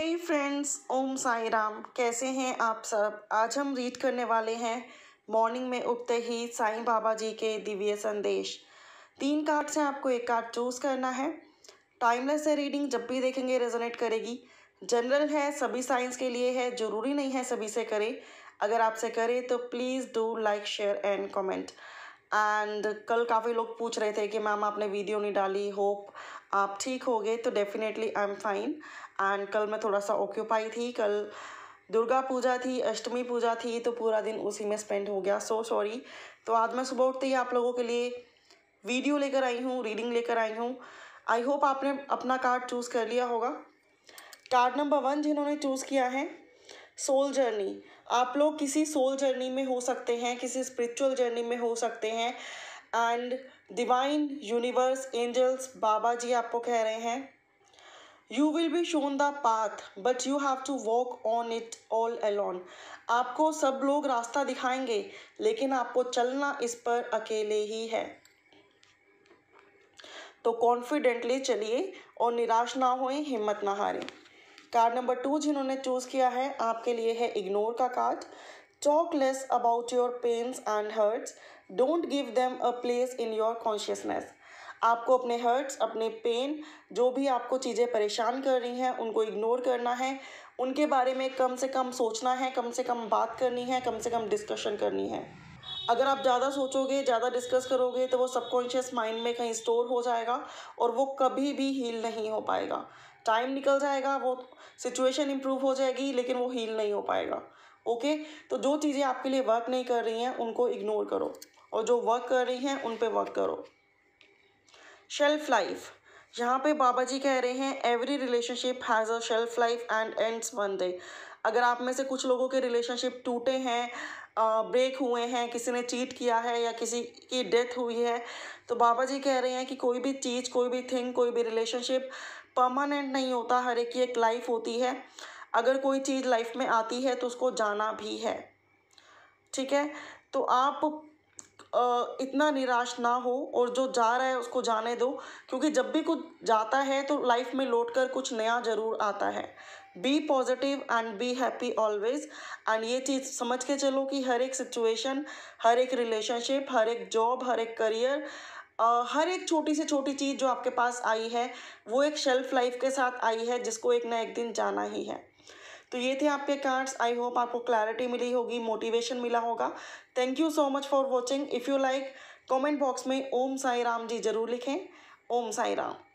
हे friends Om Sai Ram कैसे हैं आप सब आज हम रीड करने वाले हैं मॉर्निंग में उठते ही साईं बाबा जी के दिव्य संदेश तीन कार्ड से आपको एक कार्ड चूज करना है टाइमलेस है रीडिंग जब भी देखेंगे रेजोनेट करेगी जनरल है सभी साइंस के लिए है ज़रूरी नहीं है सभी से करें अगर आपसे करें तो please do like share and comment and कल काफ़ी लोग पूछ रहे थे कि मैम आपने वीडियो नहीं डाली होप आप ठीक हो गए तो definitely I am fine and कल मैं थोड़ा सा ऑक्यूपाई थी कल दुर्गा पूजा थी अष्टमी पूजा थी तो पूरा दिन उसी में स्पेंड हो गया सो so सॉरी तो आज मैं सुबह उठते ही आप लोगों के लिए वीडियो लेकर आई हूँ रीडिंग लेकर आई हूँ आई होप आपने अपना कार्ड चूज़ कर लिया होगा कार्ड नंबर वन जिन्होंने चूज़ किया है सोल जर्नी आप लोग किसी सोल जर्नी में हो सकते हैं किसी स्पिरिचुअल जर्नी में हो सकते हैं and divine universe angels Baba ji आपको कह रहे हैं you will be shown the path but you have to walk on it all alone आपको सब लोग रास्ता दिखाएंगे लेकिन आपको चलना इस पर अकेले ही है तो कॉन्फिडेंटली चलिए और निराश ना होए हिम्मत ना हारें कार्ड नंबर टू जिन्होंने चूज़ किया है आपके लिए है इग्नोर का card talk less about your pains and hurts don't give them a place in your consciousness आपको अपने हर्ट्स अपने पेन जो भी आपको चीज़ें परेशान कर रही हैं उनको इग्नोर करना है उनके बारे में कम से कम सोचना है कम से कम बात करनी है कम से कम डिस्कशन करनी है अगर आप ज़्यादा सोचोगे ज़्यादा डिस्कस करोगे तो वो सबकॉन्शियस माइंड में कहीं स्टोर हो जाएगा और वो कभी भी हील नहीं हो पाएगा टाइम निकल जाएगा वो सिचुएशन इम्प्रूव हो जाएगी लेकिन वो हील नहीं हो पाएगा ओके तो जो चीज़ें आपके लिए वर्क नहीं कर रही हैं उनको इग्नोर करो और जो वर्क कर रही हैं उन पर वर्क करो शेल्फ लाइफ यहाँ पे बाबा जी कह रहे हैं every relationship has a shelf life and ends one day अगर आप में से कुछ लोगों के रिलेशनशिप टूटे हैं ब्रेक हुए हैं किसी ने चीट किया है या किसी की डेथ हुई है तो बाबा जी कह रहे हैं कि कोई भी चीज़ कोई भी थिंग कोई भी रिलेशनशिप परमानेंट नहीं होता हर एक की एक लाइफ होती है अगर कोई चीज़ लाइफ में आती है तो उसको जाना भी है ठीक है तो आप इतना निराश ना हो और जो जा रहा है उसको जाने दो क्योंकि जब भी कुछ जाता है तो लाइफ में लौट कर कुछ नया ज़रूर आता है be positive and be happy always and ये चीज़ समझ के चलो कि हर एक सिचुएशन हर एक रिलेशनशिप हर एक जॉब हर एक करियर Uh, हर एक छोटी से छोटी चीज़ जो आपके पास आई है वो एक शेल्फ लाइफ के साथ आई है जिसको एक ना एक दिन जाना ही है तो ये थे आपके कार्ड्स आई होप आपको क्लैरिटी मिली होगी मोटिवेशन मिला होगा thank you so much for watching if you like comment box में ओम साई राम जी ज़रूर लिखें ओम साई राम